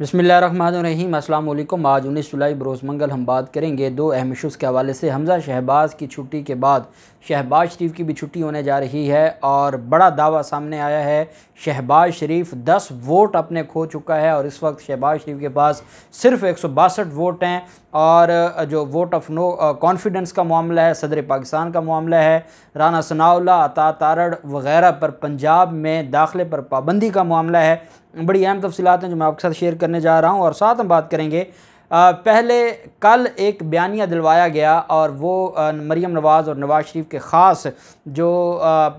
बसमीम अल्लाम आज उन्नीस जुलाई बरोज़ मंगल हम बात करेंगे दो अहम इशूज़ के हवाले से हमज़ा शहबाज की छुट्टी के बाद शहबाज शरीफ की भी छुट्टी होने जा रही है और बड़ा दावा सामने आया है शहबाज शरीफ 10 वोट अपने खो चुका है और इस वक्त शहबाज शरीफ के पास सिर्फ एक वोट हैं और जो वोट ऑफ नो कॉन्फिडेंस का मामला है सदर पाकिस्तान का मामला है राना सनाउल्ला अता तारड़ वगैरह पर पंजाब में दाखिले पर पाबंदी का मामला है बड़ी अहम तफसीत हैं जो मैं आपके साथ शेयर करने जा रहा हूँ और साथ हम बात करेंगे पहले कल एक बयानिया दिलवाया गया और वो मरीम नवाज़ और नवाज़ शरीफ के ख़ास जो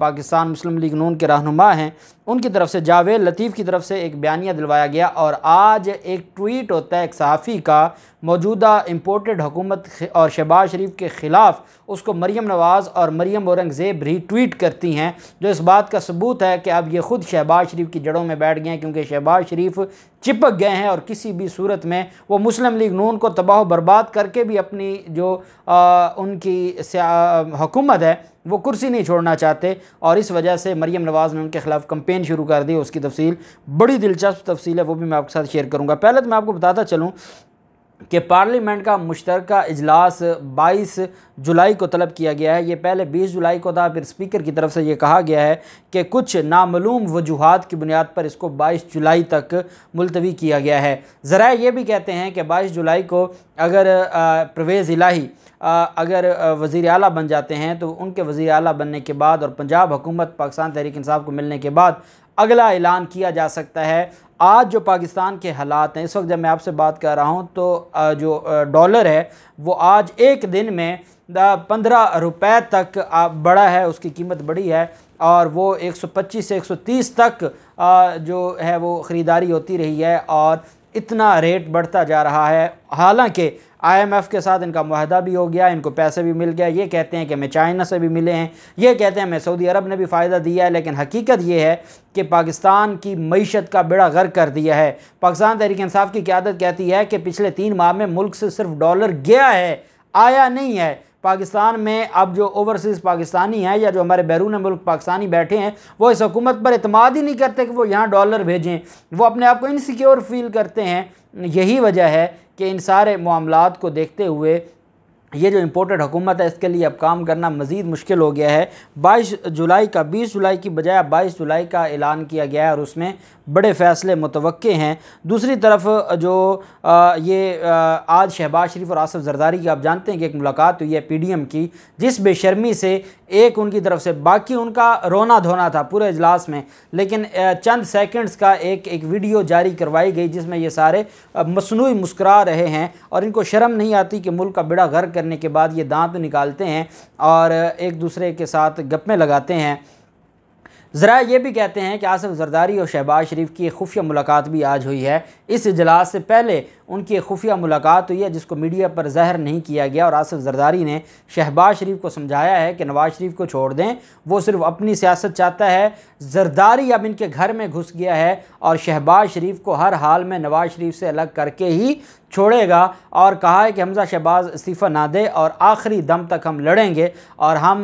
पाकिस्तान मुस्लिम लीग नून के रहनुमा हैं उनकी तरफ से जावेद लतीफ़ की तरफ से एक बयानिया दिलवाया गया और आज एक ट्वीट होता है एक सहाफ़ी का मौजूदा इम्पोर्टेड हुकूमत और शहबाज शरीफ के ख़िलाफ़ उसको मरीम नवाज़ और मरीम औरंगज़ेब रीट्वीट करती हैं जो इस बात का सबूत है कि अब ये ख़ुद शहबाज शरीफ की जड़ों में बैठ गए हैं क्योंकि शहबाज शरीफ चिपक गए हैं और किसी भी सूरत में वो मुस्लिम लीग नून को तबाह बर्बाद करके भी अपनी जो आ, उनकी हुकूमत है वो कुर्सी नहीं छोड़ना चाहते और इस वजह से मरीम नवाज़ ने उनके खिलाफ कंपेन शुरू कर दी उसकी तफसील बड़ी दिलचस्प तफसील है वो भी मैं आपके साथ शेयर करूँगा पहले तो मैं आपको बताता चलूँ कि पार्लियामेंट का मुशतरक इजलास 22 जुलाई को तलब किया गया है ये पहले 20 जुलाई को था फिर स्पीकर की तरफ से ये कहा गया है कि कुछ नामूम वजूहत की बुनियाद पर इसको 22 जुलाई तक मुलतवी किया गया है ज़रा ये भी कहते हैं कि 22 जुलाई को अगर परवेज़ इलाही अगर वज़ी अल बन जाते हैं तो उनके वज़ी अल बनने के बाद और पंजाब हुकूमत पाकिस्तान तहरीक इसाब को मिलने के बाद अगला ऐलान किया जा सकता है आज जो पाकिस्तान के हालात हैं इस वक्त जब मैं आपसे बात कर रहा हूँ तो जो डॉलर है वो आज एक दिन में पंद्रह रुपए तक बड़ा है उसकी कीमत बढ़ी है और वो 125 से 130 तक जो है वो ख़रीदारी होती रही है और इतना रेट बढ़ता जा रहा है हालांकि आईएमएफ के साथ इनका माहदा भी हो गया इनको पैसे भी मिल गया ये कहते हैं कि हमें चाइना से भी मिले हैं ये कहते हैं हमें सऊदी अरब ने भी फ़ायदा दिया है लेकिन हकीकत ये है कि पाकिस्तान की मीशत का बेड़ा गर्क कर दिया है पाकिस्तान तहरीक इंसाफ की क्यादत कहती है कि पिछले तीन माह में मुल्क से सिर्फ डॉलर गया है आया नहीं है पाकिस्तान में अब जो ओवरसीज़ पाकिस्तानी हैं या जो हमारे बैरून मुल्क पाकिस्तानी बैठे हैं वो इस हुकूमत पर अतमाद ही नहीं करते कि वो यहाँ डॉलर भेजें वो अपने आप को इनसिक्योर फील करते हैं यही वजह है कि इन सारे मामला को देखते हुए ये जो इम्पोर्टेड हुकूमत है इसके लिए अब काम करना मज़ीद मुश्किल हो गया है 22 जुलाई का 20 जुलाई की बजाय 22 जुलाई का ऐलान किया गया है और उसमें बड़े फ़ैसले मुतव हैं दूसरी तरफ जो आ, ये आ, आज शहबाज शरीफ और आसफ़ जरदारी की आप जानते हैं कि एक मुलाकात हुई है पी डी एम की जिस बेशर्मी से एक उनकी तरफ से बाकी उनका रोना धोना था पूरे इजलास में लेकिन चंद सेकंड्स का एक एक वीडियो जारी करवाई गई जिसमें ये सारे मसनू मुस्करा रहे हैं और इनको शर्म नहीं आती कि मुल्क का बेड़ा गर्क करने के बाद ये दांत निकालते हैं और एक दूसरे के साथ गप्पे लगाते हैं ज़रा ये भी कहते हैं कि आसफ़ जरदारी और शहबाज शरीफ की खुफिया मुलाकात भी आज हुई है इस इजलास से पहले उनकी खुफिया मुलाकात हुई है जिसको मीडिया पर जहर नहीं किया गया और आसफ़ जरदारी ने शहबाज शरीफ को समझाया है कि नवाज शरीफ को छोड़ दें वो सिर्फ अपनी सियासत चाहता है जरदारी अब इनके घर में घुस गया है और शहबाज शरीफ को हर हाल में नवाज शरीफ से अलग करके ही छोड़ेगा और कहा है कि हमज़ा शहबाज इस्तीफ़ा ना दे और आखिरी दम तक हम लड़ेंगे और हम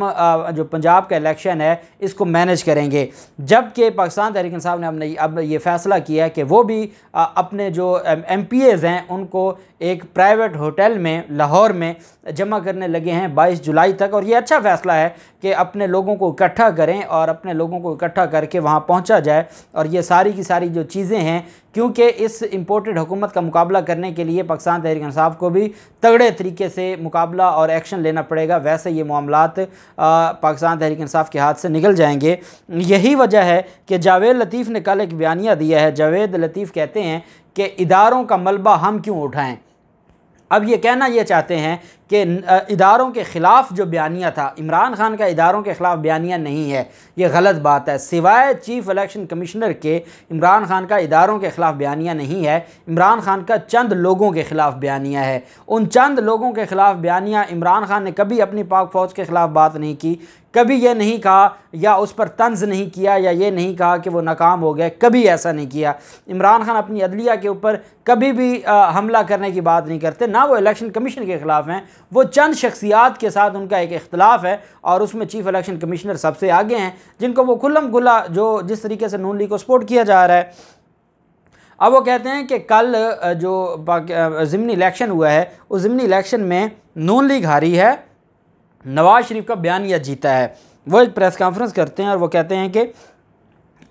जो पंजाब का इलेक्शन है इसको मैनेज करेंगे जबकि पाकिस्तान तहरीक साहब ने हमने अब ये फ़ैसला किया है कि वो भी अपने जो एम पी एज़ हैं उनको एक प्राइवेट होटल में लाहौर में जमा करने लगे हैं बाईस जुलाई तक और ये अच्छा फ़ैसला है कि अपने लोगों को इकट्ठा करें और अपने लोगों को इकट्ठा करके वहाँ पहुँचा जाए और ये सारी की सारी जो चीज़ें हैं क्योंकि इस इम्पोर्टेड हुकूमत का मुकाबला करने के लिए पाकिस्तान तहरीक इंसाफ को भी तगड़े तरीके से मुकाबला और एक्शन लेना पड़ेगा वैसे ये मामला पाकिस्तान तहरीक इंसाफ के हाथ से निकल जाएंगे यही वजह है कि जावेद लतीफ़ ने कल एक बयानिया दिया है जावेद लतीफ़ कहते हैं कि इदारों का मलबा हम क्यों उठाएँ अब ये कहना ये चाहते हैं कि इदारों के ख़िलाफ़ जो बयानिया था इमरान खान का इदारों के ख़िलाफ़ बयानिया नहीं है ये गलत बात है सिवाय चीफ़ इलेक्शन कमिश्नर के इमरान खान का इदारों के ख़िलाफ़ बयानिया नहीं है इमरान खान का चंद लोगों के ख़िलाफ़ बयानिया है उन चंद लोगों के ख़िलाफ़ बयानिया इमरान खान ने कभी अपनी पाक फ़ौज के ख़िलाफ़ बात नहीं की कभी यह नहीं कहा या उस पर तंज नहीं किया या ये नहीं कहा कि वो नाकाम हो गए कभी ऐसा नहीं किया इमरान खान अपनी अदलिया के ऊपर कभी भी आ, हमला करने की बात नहीं करते ना वो इलेक्शन कमीशन के ख़िलाफ़ हैं वो चंद शख्सियात के साथ उनका एक अख्तिलाफ़ है और उसमें चीफ़ इलेक्शन कमिश्नर सबसे आगे हैं जिनको वो खुल्लम खुला जो जिस तरीके से नून लीग को सपोर्ट किया जा रहा है अब वो कहते हैं कि कल जो ज़मनी इलेक्शन हुआ है उस ज़मनी इलेक्शन में नून लीग हारी है नवाज़ शरीफ का बयान यह जीता है वो एक प्रेस कॉन्फ्रेंस करते हैं और वो कहते हैं कि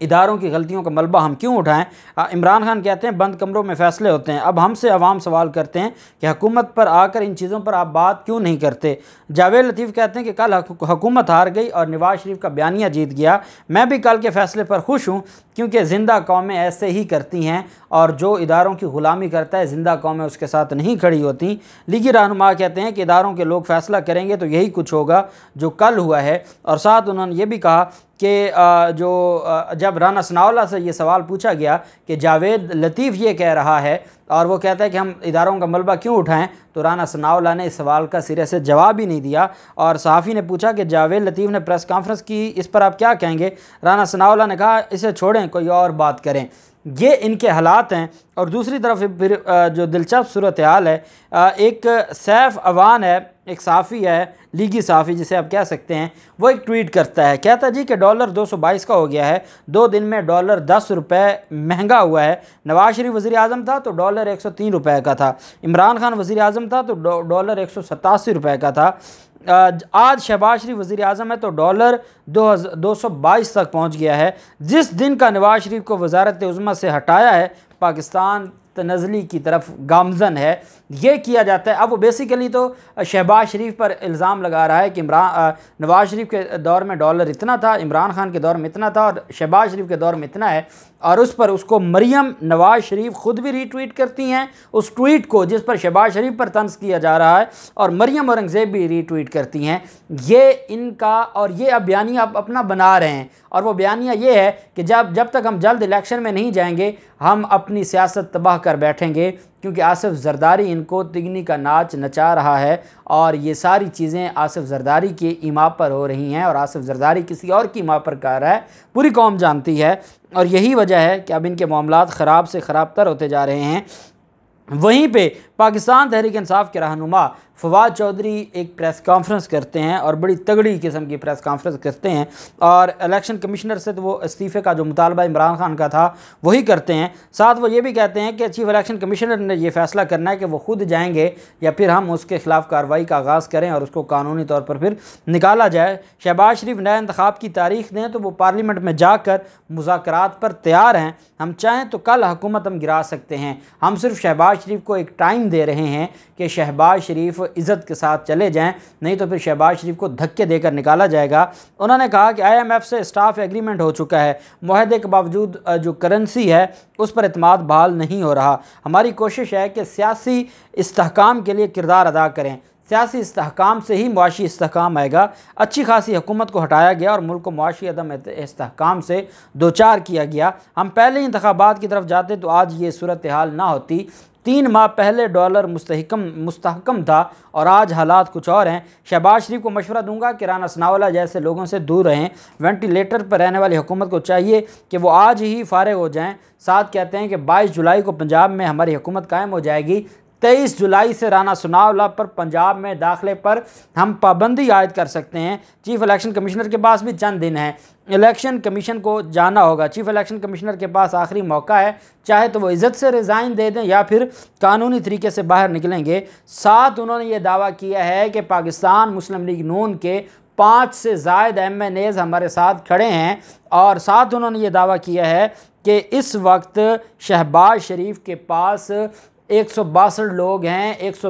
इदारों की गलतियों का मलबा हम क्यों उठाएं इमरान खान कहते हैं बंद कमरों में फैसले होते हैं अब हमसे आवाम सवाल करते हैं कि हुकूमत पर आकर इन चीज़ों पर आप बात क्यों नहीं करते जावेद लतीफ़ कहते हैं कि कल हकूमत हार गई और नवाज शरीफ का बयानिया जीत गया मैं भी कल के फैसले पर खुश हूँ क्योंकि ज़िंदा कौमें ऐसे ही करती हैं और जो इदारों की ग़ुलामी करता है ज़िंदा कौमें उसके साथ नहीं खड़ी होती लीगी रहनुमा कहते हैं कि इदारों के लोग फैसला करेंगे तो यही कुछ होगा जो कल हुआ है और साथ उन्होंने ये भी कहा कि जो जब राना सनावला से ये सवाल पूछा गया कि जावेद लतीफ़ ये कह रहा है और वो कहता है कि हम इदारों का मलबा क्यों उठाएं तो राना सनावला ने इस सवाल का सिरे से जवाब ही नहीं दिया और सहाफ़ी ने पूछा कि जावेद लतीफ़ ने प्रेस कॉन्फ्रेंस की इस पर आप क्या कहेंगे राना सनावला ने कहा इसे छोड़ें कोई और बात करें ये इनके हालात हैं और दूसरी तरफ फिर जो दिलचस्प सूरत हाल है एक सैफ अवान है एक साफ़ी है लीगी साफ़ी जिसे आप कह सकते हैं वो एक ट्वीट करता है कहता जी कि डॉलर 222 का हो गया है दो दिन में डॉलर दस रुपये महंगा हुआ है नवाज शरीफ वज़ी अजम था तो डॉलर एक सौ तीन रुपये का था इमरान खान वज़ी अजम था तो डॉलर एक सौ सतासी रुपये का था आज शहबाज शरीफ वज़ी अजम है तो डॉलर दो दो सौ बाईस तक पहुँच गया है जिस दिन का नवाज शरीफ को वजारत उज़मा से हटाया है पाकिस्तान तनजली की तरफ गामजन है ये किया जाता है अब वो बेसिकली तो शहबाज शरीफ पर इल्ज़ाम लगा रहा है कि इमरान नवाज शरीफ के दौर में डॉलर इतना था इमरान खान के दौर में इतना था और शहबाज शरीफ के दौर में इतना है और उस पर उसको मरियम नवाज़ शरीफ ख़ुद भी रीट्वीट करती हैं उस ट्वीट को जिस पर शहबाज शरीफ पर तंज किया जा रहा है और मरियम औरंगज़ेब भी रीट्वीट करती हैं ये इनका और ये अब बयानिया अब अपना बना रहे हैं और वो बयानिया ये है कि जब जब तक हम जल्द इलेक्शन में नहीं जाएंगे हम अपनी सियासत तबाह कर बैठेंगे क्योंकि आसफ़ जरदारी इनको तिगनी का नाच नचा रहा है और ये सारी चीज़ें आसफ़ जरदारी के इमा पर हो रही हैं और आसफ़ जरदारी किसी और की इमा पर कर रहा है पूरी कौम जानती है और यही वजह है कि अब इनके मामला ख़राब से ख़राब तर होते जा रहे हैं वहीं पे पाकिस्तान तहरीक इंसाफ के रहनुमा फवाद चौधरी एक प्रेस कॉन्फ्रेंस करते हैं और बड़ी तगड़ी किस्म की प्रेस कॉन्फ्रेंस करते हैं और इलेक्शन कमिश्नर से तो वो इस्तीफ़े का जो मुतालबा इमरान खान का था वही करते हैं साथ वो ये भी कहते हैं कि चीफ इलेक्शन कमिश्नर ने यह फैसला करना है कि वो खुद जाएंगे या फिर हम उसके खिलाफ कार्रवाई का आगाज़ करें और उसको कानूनी तौर पर फिर निकाला जाए शहबाज शरीफ नए इंतब की तारीख दें तो वो पार्लियामेंट में जाकर मुजाकर पर तैयार हैं हम चाहें तो कल हुकूमत हम गिरा सकते हैं हम सिर्फ शहबाज शरीफ को एक टाइम दे रहे हैं कि शहबाज शरीफ इज़्ज़त के साथ चले जाएँ नहीं तो फिर शहबाज शरीफ को धक्के देकर निकाला जाएगा उन्होंने कहा कि आईएमएफ से स्टाफ एग्रीमेंट हो चुका है माहदे के बावजूद जो करेंसी है उस पर अतमाद बहाल नहीं हो रहा हमारी कोशिश है कि सियासी इसकाम के लिए किरदार अदा करें सियासी इसकाम से ही मुआशी इसकाम आएगा अच्छी खासी हुकूमत को हटाया गया और मुल्क को मुआशी अदम इसकाम से दो चार किया गया हम पहले इंतबात की तरफ जाते तो आज ये सूरत हाल ना होती तीन माह पहले डॉलर मुस्तकम मुस्तकम था और आज हालात कुछ और हैं शहबाज शरीफ को मशवरा दूंगा कि राना सनावला जैसे लोगों से दूर रहें वेंटिलेटर पर रहने वाली हुकूमत को चाहिए कि वो आज ही फारग हो जाएं साथ कहते हैं कि बाईस जुलाई को पंजाब में हमारी हुकूमत कायम हो जाएगी तेईस जुलाई से राना सुनावला पर पंजाब में दाखिले पर हम पाबंदी आयद कर सकते हैं चीफ इलेक्शन कमिश्नर के पास भी चंद दिन है इलेक्शन कमीशन को जाना होगा चीफ इलेक्शन कमिश्नर के पास आखिरी मौका है चाहे तो वो इज़्ज़त से रिज़ाइन दे दें या फिर कानूनी तरीके से बाहर निकलेंगे साथ उन्होंने ये दावा किया है कि पाकिस्तान मुस्लिम लीग नून के पाँच से जायद एम एन एज़ हमारे साथ खड़े हैं और साथ उन्होंने ये दावा किया है कि इस वक्त शहबाज शरीफ के पास एक लोग हैं एक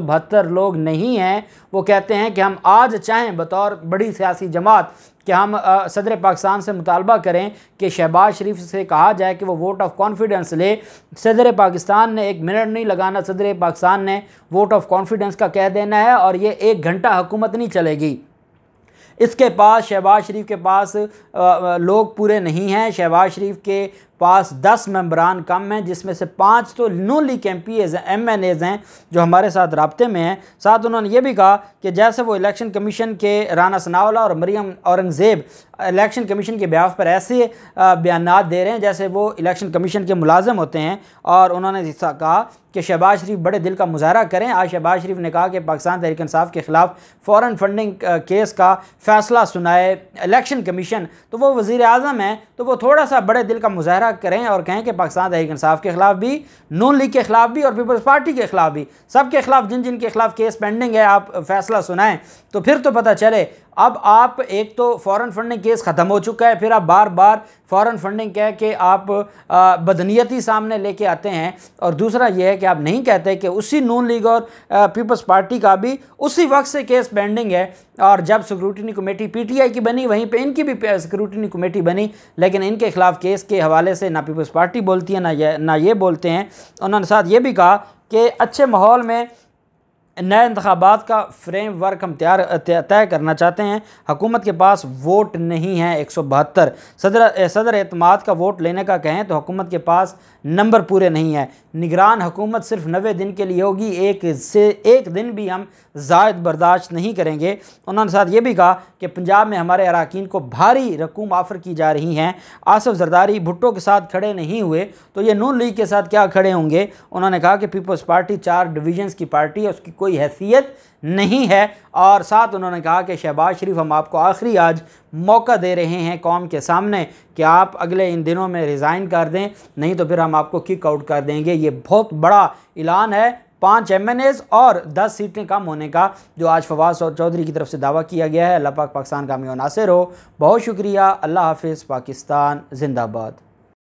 लोग नहीं हैं वो कहते हैं कि हम आज चाहें बतौर बड़ी सियासी जमात कि हम सदर पाकिस्तान से मुतालबा करें कि शहबाज शरीफ से कहा जाए कि वो वोट ऑफ़ कॉन्फिडेंस ले सदर पाकिस्तान ने एक मिनट नहीं लगाना सदर पाकिस्तान ने वोट ऑफ़ कॉन्फिडेंस का कह देना है और ये एक घंटा हुकूमत नहीं चलेगी इसके पास शहबाज शरीफ के पास लोग पूरे नहीं हैं शहबाज शरीफ के पास दस मेम्बरान कम हैं जिसमें से पाँच तो Noon League MPAs हैं एम एन एज हैं जो हमारे साथ रबते में हैं साथ उन्होंने ये भी कहा कि जैसे वो इलेक्शन कमीशन के राना सनावला और मरीम औरंगज़ेब इलेक्शन कमीशन के ब्याह पर ऐसे बयान दे रहे हैं जैसे वो इलेक्शन कमीशन के मुलाजम होते हैं और उन्होंने कहा कि शहबाज शरीफ बड़े दिल का मुजाहरा करें आज शहबाज शरीफ ने कहा कि पाकिस्तान तहरीक इंसाफ के ख़िलाफ़ फ़ॉरन फंडिंग केस का फ़ैसला सुनाए इलेक्शन कमीशन तो वो वज़ी अजम हैं तो वो थोड़ा सा बड़े दिल का मुजाहरा करें और कहें कि पाकिस्तान तहरीक इंसाफ के खिलाफ भी नून लीग के खिलाफ भी और पीपल्स पार्टी के खिलाफ भी सब के खिलाफ जिन जिन के खिलाफ केस पेंडिंग है आप फैसला सुनाएं तो फिर तो पता चले अब आप एक तो फॉरेन फंडिंग केस ख़त्म हो चुका है फिर आप बार बार फॉरेन फंडिंग कह के आप बदनीयती सामने लेके आते हैं और दूसरा यह है कि आप नहीं कहते कि उसी नून लीग और पीपल्स पार्टी का भी उसी वक्त से केस पेंडिंग है और जब स्क्रूटनी कमेटी पीटीआई की बनी वहीं पे इनकी भी स्क्रूटनी कमेटी बनी लेकिन इनके खिलाफ केस के हवाले से ना पीपल्स पार्टी बोलती है ना ये ना ये बोलते हैं उन्होंने साथ ये भी कहा कि अच्छे माहौल में नए इंतबात का फ्रेम वर्क हम तैयार तय करना चाहते हैं हुकूमत के पास वोट नहीं है एक सौ बहत्तर सदर सदर अहतमाद का वोट लेने का कहें तो हुकूमत के पास नंबर पूरे नहीं है निगरान हुकूमत सिर्फ नबे दिन के लिए होगी एक से एक दिन भी हम जायद बर्दाश्त नहीं करेंगे उन्होंने साथ ये भी कहा कि पंजाब में हमारे अरकान को भारी रकूम ऑफ़र की जा रही हैं आसफ जरदारी भुट्टो के साथ खड़े नहीं हुए तो ये नून लीग के साथ क्या खड़े होंगे उन्होंने कहा कि पीपल्स पार्टी चार डिवीजन्स की पार्टी है उसकी कोई हैसियत नहीं है और साथ उन्होंने कहा कि शहबाज शरीफ हम आपको आखिरी आज मौका दे रहे हैं कौम के सामने कि आप अगले इन दिनों में रिज़ाइन कर दें नहीं तो फिर हम आपको किक आउट कर देंगे ये बहुत बड़ा ऐलान है पाँच एम और दस सीटें कम होने का जो आज फवाज और चौधरी की तरफ से दावा किया गया है अल्लाह पाक पाकिस्तान का मियाँ नासिर हो बहुत शुक्रिया अल्लाह हाफिज़ पाकिस्तान जिंदाबाद